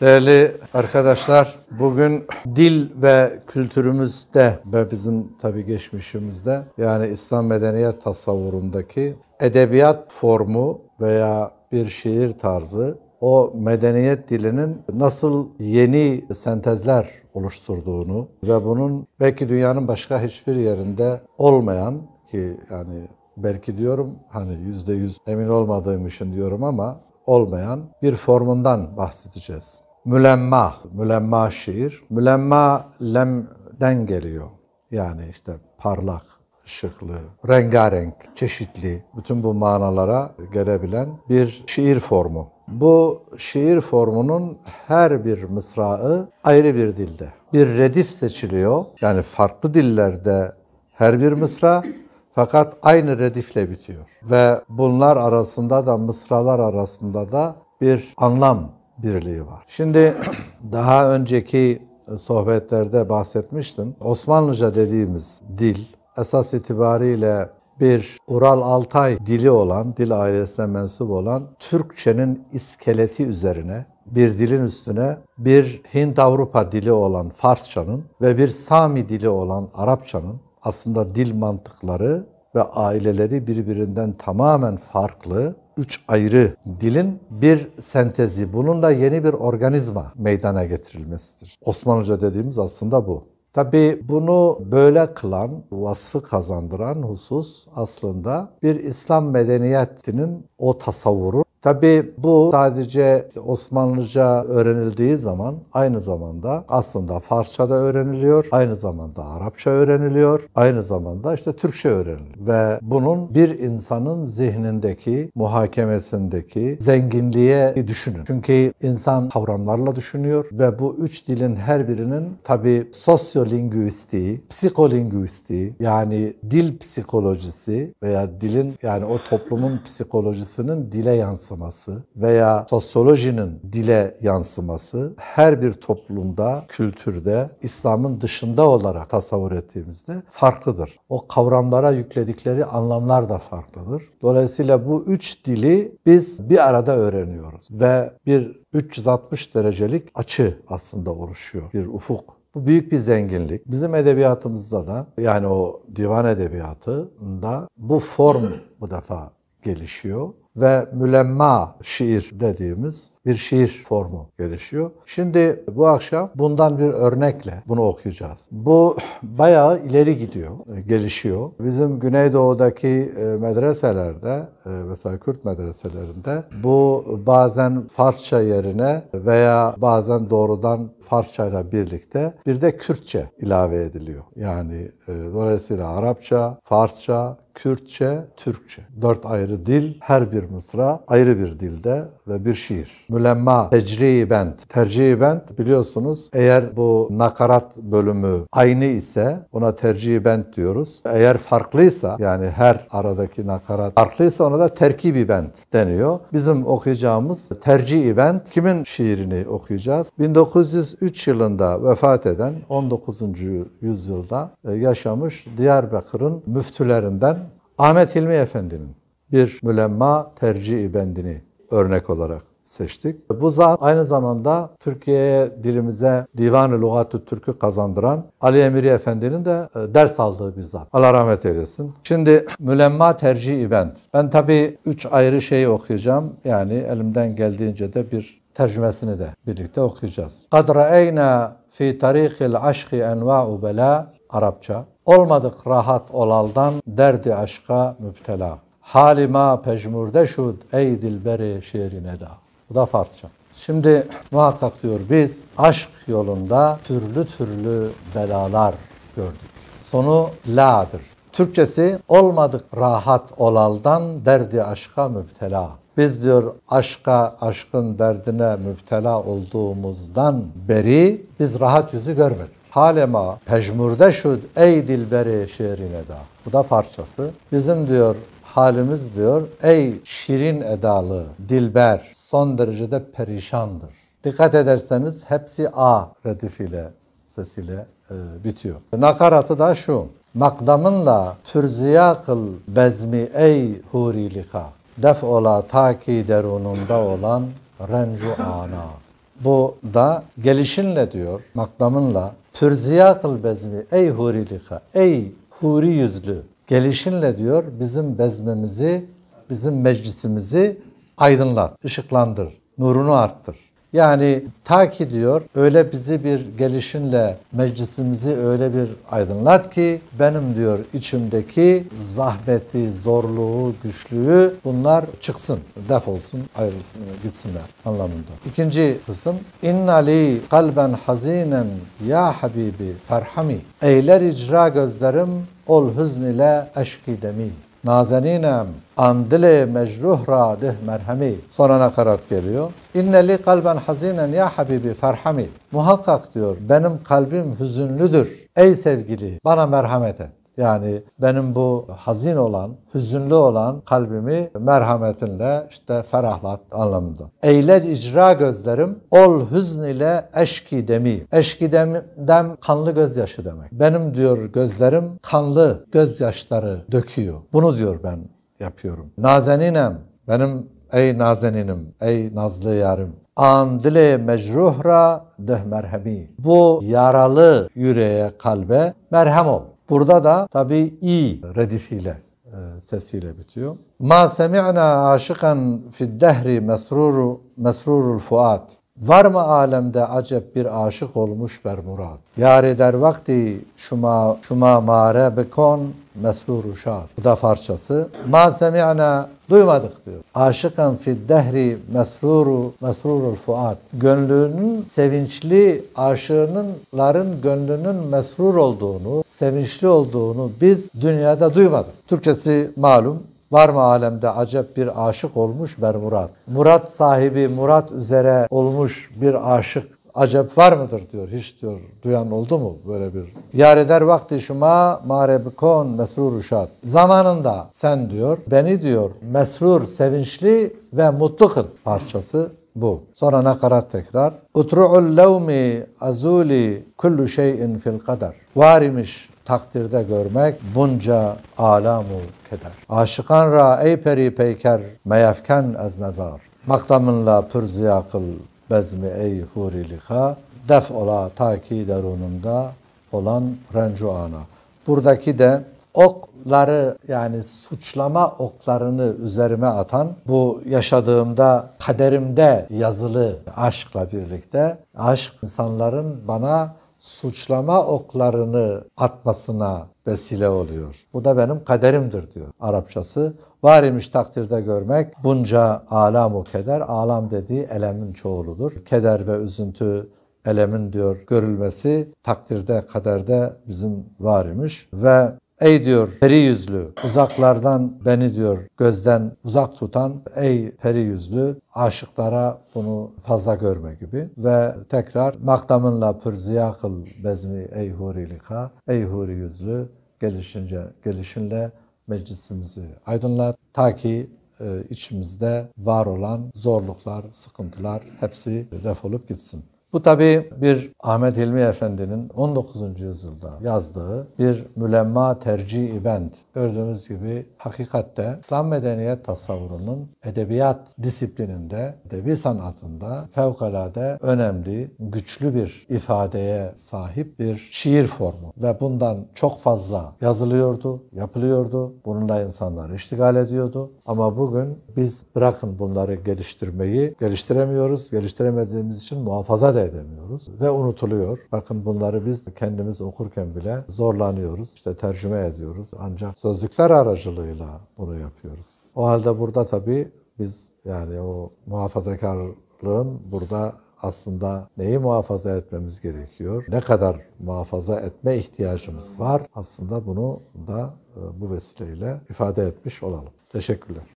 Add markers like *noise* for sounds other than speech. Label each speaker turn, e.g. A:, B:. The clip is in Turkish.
A: Değerli arkadaşlar, bugün dil ve kültürümüzde ve bizim tabi geçmişimizde yani İslam medeniyet tasavvurundaki edebiyat formu veya bir şiir tarzı o medeniyet dilinin nasıl yeni sentezler oluşturduğunu ve bunun belki dünyanın başka hiçbir yerinde olmayan ki yani belki diyorum hani yüzde yüz emin olmadığım için diyorum ama olmayan bir formundan bahsedeceğiz mülemma, mülemma şiir. Mülemma lemden geliyor. Yani işte parlak, ışıklı, rengarenk, çeşitli, bütün bu manalara gelebilen bir şiir formu. Bu şiir formunun her bir mısrağı ayrı bir dilde. Bir redif seçiliyor. Yani farklı dillerde her bir mısra fakat aynı redifle bitiyor. Ve bunlar arasında da mısralar arasında da bir anlam birliği var. Şimdi *clears throat* daha önceki sohbetlerde bahsetmiştim. Osmanlıca dediğimiz dil esas itibariyle bir Ural Altay dili olan, dil ailesine mensup olan Türkçenin iskeleti üzerine bir dilin üstüne bir Hint-Avrupa dili olan Farsçanın ve bir Sami dili olan Arapçanın aslında dil mantıkları ve aileleri birbirinden tamamen farklı üç ayrı dilin bir sentezi, bununla yeni bir organizma meydana getirilmesidir. Osmanlıca dediğimiz aslında bu. Tabi bunu böyle kılan, vasfı kazandıran husus aslında bir İslam medeniyetinin o tasavvuru. Tabi bu sadece Osmanlıca öğrenildiği zaman aynı zamanda aslında Farsça da öğreniliyor, aynı zamanda Arapça öğreniliyor, aynı zamanda işte Türkçe öğreniliyor. Ve bunun bir insanın zihnindeki, muhakemesindeki zenginliğe düşünün. Çünkü insan kavramlarla düşünüyor ve bu üç dilin her birinin tabi sosyo Psikolingüistiği, psikolingüistiği yani dil psikolojisi veya dilin yani o toplumun psikolojisinin dile yansıması veya sosyolojinin dile yansıması her bir toplumda, kültürde, İslam'ın dışında olarak tasavvur ettiğimizde farklıdır. O kavramlara yükledikleri anlamlar da farklıdır. Dolayısıyla bu üç dili biz bir arada öğreniyoruz ve bir 360 derecelik açı aslında oluşuyor. Bir ufuk bu büyük bir zenginlik. Bizim edebiyatımızda da yani o divan edebiyatında bu form bu defa gelişiyor ve mülemma şiir dediğimiz bir şiir formu gelişiyor. Şimdi bu akşam bundan bir örnekle bunu okuyacağız. Bu bayağı ileri gidiyor, e, gelişiyor. Bizim Güneydoğu'daki e, medreselerde, e, mesela Kürt medreselerinde bu bazen Farsça yerine veya bazen doğrudan Farsça ile birlikte bir de Kürtçe ilave ediliyor. Yani dolayısıyla Arapça, Farsça, Kürtçe, Türkçe. Dört ayrı dil, her bir mısra ayrı bir dilde ve bir şiir. Mülemma, tecrihi bent. Tercihi bent biliyorsunuz eğer bu nakarat bölümü aynı ise ona tercihi bent diyoruz. Eğer farklıysa yani her aradaki nakarat farklıysa ona da terkibi bent deniyor. Bizim okuyacağımız tercihi bent kimin şiirini okuyacağız? 1903 yılında vefat eden 19. yüzyılda e, yaşamış Diyarbakır'ın müftülerinden Ahmet Hilmi Efendi'nin bir mülemma tercih bendini örnek olarak seçtik. Bu zat aynı zamanda Türkiye'ye dilimize Divan-ı Lugatü Türk'ü kazandıran Ali Emiri Efendi'nin de e, ders aldığı bir zat. Allah rahmet eylesin. Şimdi mülemma tercih bend. Ben tabii üç ayrı şeyi okuyacağım. Yani elimden geldiğince de bir tercümesini de birlikte okuyacağız. Kad ra'eyna fi tarikil aşkı enva'u bela Arapça. Olmadık rahat olaldan derdi aşka müptela. Halima pejmurde şud ey dilberi şiirine da. Bu da Farsça. Şimdi muhakkak diyor biz aşk yolunda türlü türlü belalar gördük. Sonu la'dır. Türkçesi olmadık rahat olaldan derdi aşka müptela. Biz diyor aşka, aşkın derdine müptela olduğumuzdan beri biz rahat yüzü görmedik. Halema pejmurde şud ey dilberi şiirine da. Bu da farçası. Bizim diyor halimiz diyor ey şirin edalı dilber son derecede perişandır. Dikkat ederseniz hepsi A redif sesiyle e, bitiyor. Nakaratı da şu. Makdamınla pürziya kıl bezmi ey hurilika. Def ola ta ki derununda olan rencu ana. Bu da gelişinle diyor, makdamınla Fürziyatıl bezmi ey hurilika ey huri yüzlü gelişinle diyor bizim bezmemizi bizim meclisimizi aydınlat, ışıklandır, nurunu arttır. Yani ta ki diyor öyle bizi bir gelişinle meclisimizi öyle bir aydınlat ki benim diyor içimdeki zahmeti, zorluğu, güçlüğü bunlar çıksın, def olsun, ayrılsın, gitsinler anlamında. İkinci kısım Innali kalben hazinen ya habibi ferhami eyler icra gözlerim ol hüzn ile eşki demin. Nazeninem an dile mecruh ra deh merhemi. Sonra nakarat geliyor. İnneli kalben hazinen ya habibi ferhami. Muhakkak diyor benim kalbim hüzünlüdür. Ey sevgili bana merhamet et. Yani benim bu hazin olan, hüzünlü olan kalbimi merhametinle işte ferahlat anlamında. Eyle icra gözlerim, ol hüzn ile eşki demi. Eşki demden kanlı gözyaşı demek. Benim diyor gözlerim kanlı gözyaşları döküyor. Bunu diyor ben yapıyorum. Nazeninem, benim ey nazeninim, ey nazlı yarım. An dile mecruhra deh merhemi. Bu yaralı yüreğe, kalbe merhem ol. Burada da tabii i redifiyle e, sesiyle bitiyor. Ma semi'na aşıkan fid dehri mesruru mesrurul fuat. Var mı alemde acep bir aşık olmuş ber murat. Yâre der vakti şuma, şuma mare bekon mesrur şad. Bu da farçası. Ma semi'na duymadık diyor. Aşıkan fi dehri mesruru mesrurul fuat. Gönlünün sevinçli aşığınınların gönlünün mesrur olduğunu, sevinçli olduğunu biz dünyada duymadık. Türkçesi malum Var mı alemde acep bir aşık olmuş ber murat. Murat sahibi murat üzere olmuş bir aşık acep var mıdır diyor. Hiç diyor duyan oldu mu böyle bir. Yar eder vakti şuma mareb kon mesrur uşat. Zamanında sen diyor beni diyor mesrur sevinçli ve mutlu kıl parçası bu. Sonra nakarat tekrar. Utru'ul levmi azuli kullu şeyin fil kader. Var imiş takdirde görmek bunca alamu keder. Aşıkan ra ey peri peyker meyefken ez nazar. Makdamınla pür ziyakıl bezmi ey huri liha def ola ta ki derununda olan rencu ana. Buradaki de okları yani suçlama oklarını üzerime atan bu yaşadığımda kaderimde yazılı aşkla birlikte aşk insanların bana suçlama oklarını atmasına vesile oluyor. Bu da benim kaderimdir diyor Arapçası. Var imiş takdirde görmek bunca alamu keder. Alam dediği elemin çoğuludur. Keder ve üzüntü elemin diyor görülmesi takdirde kaderde bizim var imiş ve Ey diyor peri yüzlü uzaklardan beni diyor gözden uzak tutan ey peri yüzlü aşıklara bunu fazla görme gibi ve tekrar makdamınla pür ziyakıl bezmi ey hurilika ey huri yüzlü gelişince gelişinle meclisimizi aydınlat ta ki e, içimizde var olan zorluklar, sıkıntılar hepsi defolup gitsin. Bu tabi bir Ahmet Hilmi Efendi'nin 19. yüzyılda yazdığı bir mülemma tercih bend. Gördüğümüz gibi hakikatte İslam medeniyet tasavvurunun edebiyat disiplininde, edebi sanatında fevkalade önemli, güçlü bir ifadeye sahip bir şiir formu. Ve bundan çok fazla yazılıyordu, yapılıyordu. Bununla insanlar iştigal ediyordu. Ama bugün biz bırakın bunları geliştirmeyi, geliştiremiyoruz. Geliştiremediğimiz için muhafaza de edemiyoruz ve unutuluyor. Bakın bunları biz kendimiz okurken bile zorlanıyoruz. İşte tercüme ediyoruz. Ancak sözlükler aracılığıyla bunu yapıyoruz. O halde burada tabii biz yani o muhafazakarlığın burada aslında neyi muhafaza etmemiz gerekiyor? Ne kadar muhafaza etme ihtiyacımız var? Aslında bunu da e, bu vesileyle ifade etmiş olalım. Teşekkürler.